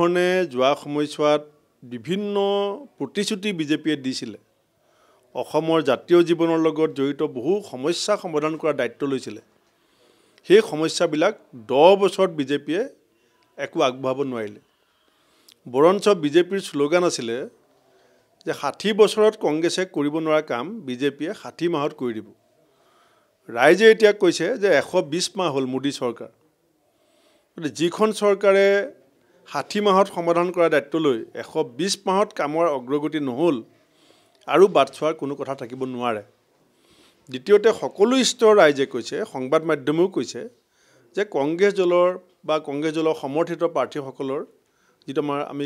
ধৰণে যোৱা সময়ছোৱাত বিভিন্ন প্ৰতিশ্ৰুতি বিজেপিয়ে দিছিলে অসমৰ জাতীয় জীৱনৰ লগত জড়িত বহু সমস্যা সমাধান কৰাৰ দায়িত্ব লৈছিলে সেই সমস্যাবিলাক দহ বছৰত বিজেপিয়ে একো আগবঢ়াব নোৱাৰিলে বৰঞ্চ বিজেপিৰ শ্লোগান আছিলে যে ষাঠি বছৰত কংগ্ৰেছে কৰিব নোৱাৰা কাম বিজেপিয়ে ষাঠি মাহত কৰি দিব ৰাইজে এতিয়া কৈছে যে এশ বিছ মাহ হ'ল মোদী চৰকাৰ যিখন চৰকাৰে ষাঠি মাহত সমাধান কৰা দায়িত্ব লৈ এশ বিছ মাহত কামৰ অগ্ৰগতি নহ'ল আৰু বাট চোৱাৰ কোনো কথা থাকিব নোৱাৰে দ্বিতীয়তে সকলো স্তৰৰ ৰাইজে কৈছে সংবাদ মাধ্যমেও কৈছে যে কংগ্ৰেছ দলৰ বা কংগ্ৰেছ দলৰ সমৰ্থিত প্ৰাৰ্থীসকলৰ যিটো আমাৰ আমি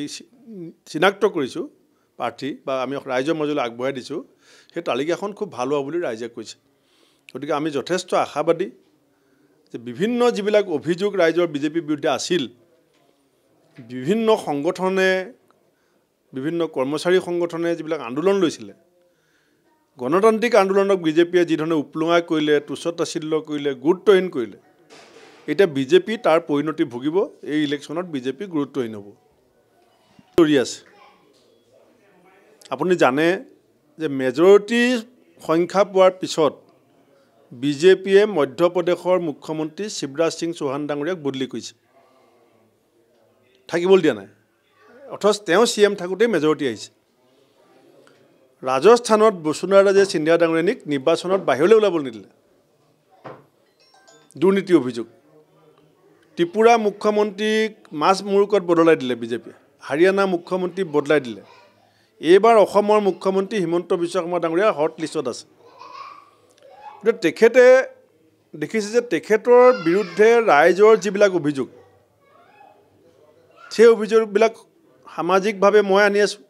চিনাক্ত কৰিছোঁ প্ৰাৰ্থী বা আমি ৰাইজৰ মাজলৈ আগবঢ়াই দিছোঁ সেই তালিকাখন খুব ভাল হোৱা বুলি ৰাইজে কৈছে গতিকে আমি যথেষ্ট আশাবাদী যে বিভিন্ন যিবিলাক অভিযোগ ৰাইজৰ বিজেপিৰ বিৰুদ্ধে আছিল বিভিন্ন সংগঠনে বিভিন্ন কৰ্মচাৰী সংগঠনে যিবিলাক আন্দোলন লৈছিলে গণতান্ত্ৰিক আন্দোলনক বিজেপিয়ে যিধৰণে উপলুঙা কৰিলে তুচ্ছতাচিল্য কৰিলে গুৰুত্বহীন কৰিলে এতিয়া বিজেপি তাৰ পৰিণতি ভুগিব এই ইলেকশ্যনত বিজেপি গুৰুত্বহীন হ'ব আপুনি জানে যে মেজৰিটি সংখ্যা পোৱাৰ পিছত বিজেপিয়ে মধ্যপ্ৰদেশৰ মুখ্যমন্ত্ৰী শিৱৰাজ সিং চৌহান ডাঙৰীয়াক বদলি কৰিছে থাকিবলৈ দিয়া নাই অথচ তেওঁ চি এম থাকোঁতেই মেজৰিটি আহিছে ৰাজস্থানত বসুন্ধৰা ৰাজে সিন্ধিয়া ডাঙৰীয়ানীক নিৰ্বাচনত বাহিৰলৈ ওলাবলৈ নিদিলে দুৰ্নীতি অভিযোগ ত্ৰিপুৰা মুখ্যমন্ত্ৰীক মাছ মুৰুকত বদলাই দিলে বিজেপিয়ে হাৰিয়ানা মুখ্যমন্ত্ৰীক বদলাই দিলে এইবাৰ অসমৰ মুখ্যমন্ত্ৰী হিমন্ত বিশ্ব শৰ্মা ডাঙৰীয়া হট লিষ্টত আছে গতিকে তেখেতে দেখিছে যে তেখেতৰ বিৰুদ্ধে ৰাইজৰ যিবিলাক অভিযোগ সেই অভিযোগবিলাক সামাজিকভাৱে মই আনি আছোঁ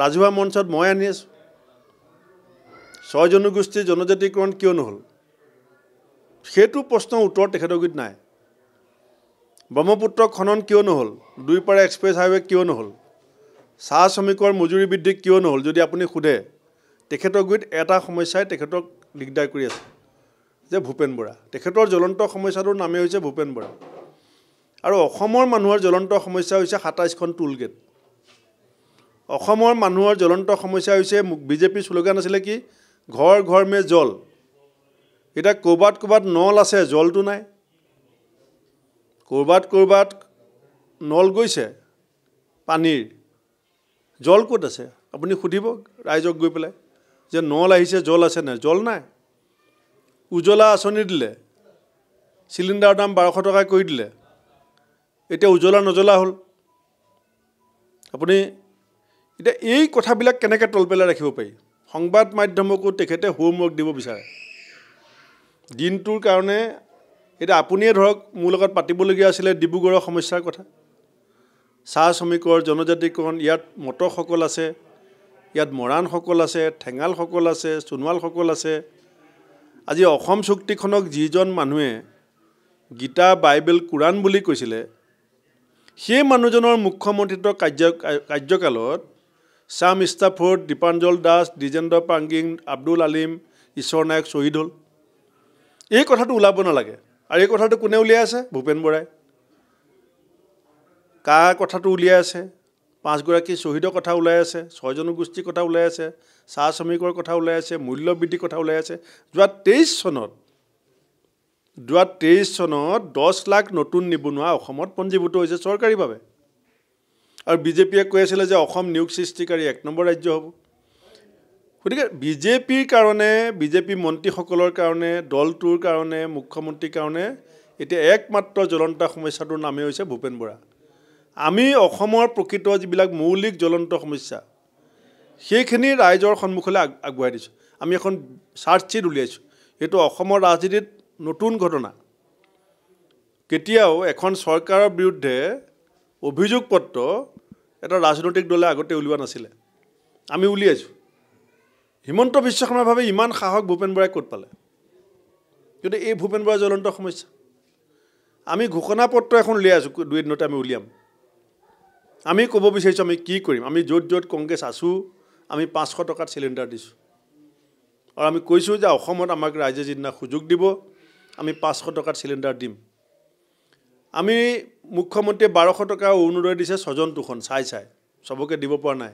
ৰাজহুৱা মঞ্চত মই আনি আছোঁ ছয় জনগোষ্ঠীৰ জনজাতিকৰণ কিয় নহ'ল সেইটো প্ৰশ্নৰ উত্তৰ তেখেতৰ গুৰিত নাই ব্ৰহ্মপুত্ৰ খনন কিয় নহ'ল দুই দুইপাৰে এক্সপ্ৰেছ হাইৱে কিয় নহ'ল চাহ শ্ৰমিকৰ মজুৰি বৃদ্ধি কিয় নহ'ল যদি আপুনি সোধে তেখেতৰ গুৰিত এটা সমস্যাই তেখেতক দিগদাৰ কৰি আছে যে ভূপেন বৰা তেখেতৰ জ্বলন্ত সমস্যাটোৰ নামেই হৈছে ভূপেন বৰা আৰু অসমৰ মানুহৰ জ্বলন্ত সমস্যা হৈছে সাতাইছখন টোল গেট অসমৰ মানুহৰ জ্বলন্ত সমস্যা হৈছে বিজেপিৰ শ্লোগান আছিলে কি ঘৰ ঘৰ মে জল এতিয়া ক'ৰবাত ক'ৰবাত নল আছে জলটো নাই ক'ৰবাত ক'ৰবাত নল গৈছে পানীৰ জল ক'ত আছে আপুনি সুধিব ৰাইজক গৈ পেলাই যে নল আহিছে জল আছে নাই জল নাই উজ্বলা আঁচনি দিলে চিলিণ্ডাৰৰ দাম বাৰশ টকা কৰি দিলে এতিয়া উজ্বলা নজ্বলা হ'ল আপুনি এতিয়া এই কথাবিলাক কেনেকৈ তল পেলাই ৰাখিব পাৰি সংবাদ মাধ্যমকো তেখেতে হোমৱৰ্ক দিব বিচাৰে দিনটোৰ কাৰণে এতিয়া আপুনিয়ে ধৰক মোৰ লগত পাতিবলগীয়া আছিলে ডিব্ৰুগড়ৰ সমস্যাৰ কথা চাহ শ্ৰমিকৰ জনজাতিকৰণ ইয়াত মটকসকল আছে ইয়াত মৰাণসকল আছে ঠেঙালসকল আছে সোণোৱালসকল আছে আজি অসম চুক্তিখনক যিজন মানুহে গীতা বাইবেল কোৰাণ বুলি কৈছিলে সেই মানুহজনৰ মুখ্যমন্ত্ৰীত্ব কাৰ্য কাৰ্যকালত শ্যাম ইষ্টাফৰ্ড দীপাঞ্জল দাস দ্বিজেন্দ্ৰ পাংগিং আব্দুল আলিম ঈশ্বৰ নায়ক শ্বহীদ হ'ল এই কথাটো ওলাব নালাগে আৰু এই কথাটো কোনে উলিয়াই আছে ভূপেন বৰাই কা কথাটো উলিয়াই আছে পাঁচগৰাকী শ্বহীদৰ কথা ওলাই আছে ছয় জনগোষ্ঠীৰ কথা ওলাই আছে চাহ শ্ৰমিকৰ কথা ওলাই আছে মূল্যবৃদ্ধিৰ কথা ওলাই আছে যোৱা তেইছ চনত দুহেজাৰ তেইছ চনত দহ লাখ নতুন নিবনুৱা অসমত পঞ্জীভূত হৈছে চৰকাৰীভাৱে আৰু বিজেপিয়ে কৈ আছিলে যে অসম নিয়োগ সৃষ্টিকাৰী এক নম্বৰ ৰাজ্য হ'ব গতিকে বিজেপিৰ কাৰণে বিজেপি মন্ত্ৰীসকলৰ কাৰণে দলটোৰ কাৰণে মুখ্যমন্ত্ৰীৰ কাৰণে এতিয়া একমাত্ৰ জ্বলন্ত সমস্যাটোৰ নামেই হৈছে ভূপেন বৰা আমি অসমৰ প্ৰকৃত যিবিলাক মৌলিক জ্বলন্ত সমস্যা সেইখিনি ৰাইজৰ সন্মুখলৈ আগ আগবঢ়াই দিছোঁ আমি এখন চাৰ্জশ্বীট উলিয়াইছোঁ সেইটো অসমৰ ৰাজনীতিত নতুন ঘটনা কেতিয়াও এখন চৰকাৰৰ বিৰুদ্ধে অভিযোগ পত্ৰ এটা ৰাজনৈতিক দলে আগতে উলিওৱা নাছিলে আমি উলিয়াইছোঁ হিমন্ত বিশ্ব শৰ্মাৰ বাবে ইমান সাহস ভূপেন বৰাই ক'ত পালে কিন্তু এই ভূপেন বৰাই জ্বলন্ত সমস্যা আমি ঘোষণা পত্ৰ এখন উলিয়াই আছোঁ দুই এদিনতে আমি উলিয়াম আমি ক'ব বিচাৰিছোঁ আমি কি কৰিম আমি য'ত য'ত কংগ্ৰেছ আছোঁ আমি পাঁচশ টকাত চিলিণ্ডাৰ দিছোঁ আৰু আমি কৈছোঁ যে অসমত আমাক ৰাইজে যিদিনা সুযোগ দিব আমি পাঁচশ টকাত চিলিণ্ডাৰ দিম আমি মুখ্যমন্ত্ৰীয়ে বাৰশ টকা অৰুণোদয় দিছে ছজনটোখন চাই চাই চবকে দিব পৰা নাই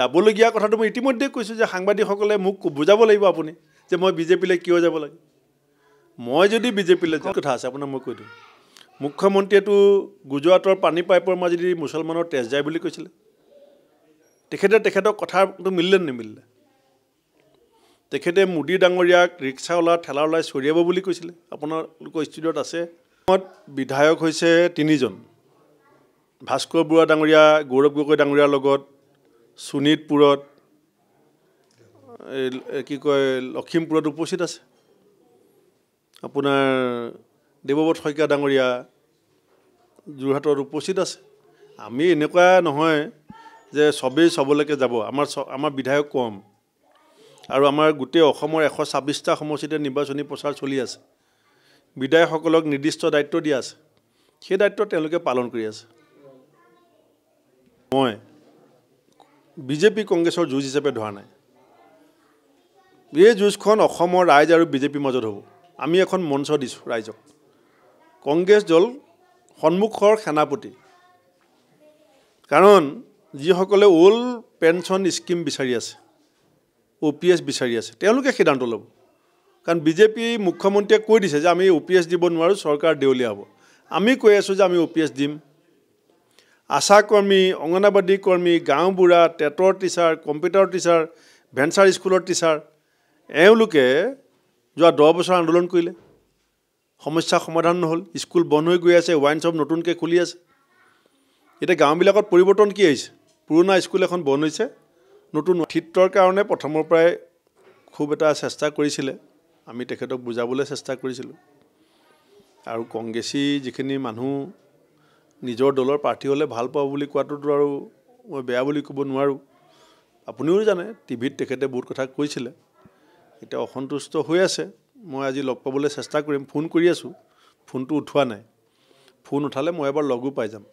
যাবলগীয়া কথাটো মই ইতিমধ্যে কৈছোঁ যে সাংবাদিকসকলে মোক বুজাব লাগিব আপুনি যে মই বিজেপিলৈ কিয় যাব লাগে মই যদি বিজেপিলৈ যাওঁ কথা আছে আপোনাক মই কৈ দিওঁ মুখ্যমন্ত্ৰীয়েতো গুজৰাটৰ পানী পাইপৰ মাজেদি মুছলমানৰ তেজ যায় বুলি কৈছিলে তেখেতে তেখেতৰ কথাটো মিলিলে নে নিমিলিলে তেখেতে মোদী ডাঙৰীয়াক ৰিক্সা ঠেলা ওলাই চৰিয়াব বুলি কৈছিলে আপোনালোকৰ ষ্টুডিঅ'ত আছে অসমত বিধায়ক হৈছে তিনিজন ভাস্কৰ বৰুৱা ডাঙৰীয়া গৌৰৱ গগৈ ডাঙৰীয়াৰ লগত শোণিতপুৰত কি কয় লখিমপুৰত উপস্থিত আছে আপোনাৰ দেৱব্ৰত শইকীয়া ডাঙৰীয়া যোৰহাটত উপস্থিত আছে আমি এনেকুৱা নহয় যে চবেই চবলৈকে যাব আমাৰ আমাৰ বিধায়ক কম আৰু আমাৰ গোটেই অসমৰ এশ ছাব্বিছটা সমষ্টিতে নিৰ্বাচনী প্ৰচাৰ চলি আছে বিধায়কসকলক নিৰ্দিষ্ট দায়িত্ব দিয়া আছে সেই দায়িত্ব তেওঁলোকে পালন কৰি আছে মই বিজেপি কংগ্ৰেছৰ যুঁজ হিচাপে ধৰা নাই এই যুঁজখন অসমৰ ৰাইজ আৰু বিজেপিৰ মাজত হ'ব আমি এখন মঞ্চ দিছোঁ ৰাইজক কংগ্ৰেছ দল সন্মুখৰ সেনাপতি কাৰণ যিসকলে অল্ড পেঞ্চন স্কিম বিচাৰি আছে অ' পি এছ বিচাৰি আছে তেওঁলোকে সিদ্ধান্ত ল'ব কাৰণ বিজেপিৰ মুখ্যমন্ত্ৰীয়ে কৈ দিছে যে আমি অ' পি এছ দিব নোৱাৰোঁ চৰকাৰ দেউলীয়া হ'ব আমি কৈ আছোঁ যে আমি অ' পি এছ দিম আশা কৰ্মী অংগনাবাদী কৰ্মী গাঁওবুঢ়া টেটৰ টিচাৰ কম্পিউটাৰ টিচাৰ ভেঞ্চাৰ স্কুলৰ টিচাৰ এওঁলোকে যোৱা দহ বছৰ আন্দোলন কৰিলে সমস্যা সমাধান নহ'ল স্কুল বন্ধ হৈ গৈ আছে ৱাইন শ্বপ নতুনকৈ খুলি আছে এতিয়া গাঁওবিলাকত পৰিৱৰ্তন কি আহিছে পুৰণা স্কুল এখন বন্ধ হৈছে নতুন অতীতৰ কাৰণে প্ৰথমৰ পৰাই খুব এটা চেষ্টা কৰিছিলে আমি তেখেতক বুজাবলৈ চেষ্টা কৰিছিলোঁ আৰু কংগ্ৰেছী যিখিনি মানুহ নিজৰ দলৰ প্ৰাৰ্থী হ'লে ভাল পাব বুলি কোৱাটোতো আৰু মই বেয়া বুলি ক'ব নোৱাৰোঁ আপুনিও জানে টিভিত তেখেতে বহুত কথা কৈছিলে এতিয়া অসন্তুষ্ট হৈ আছে মই আজি লগ পাবলৈ চেষ্টা কৰিম ফোন কৰি আছোঁ ফোনটো উঠোৱা নাই ফোন উঠালে মই এবাৰ লগো পাই যাম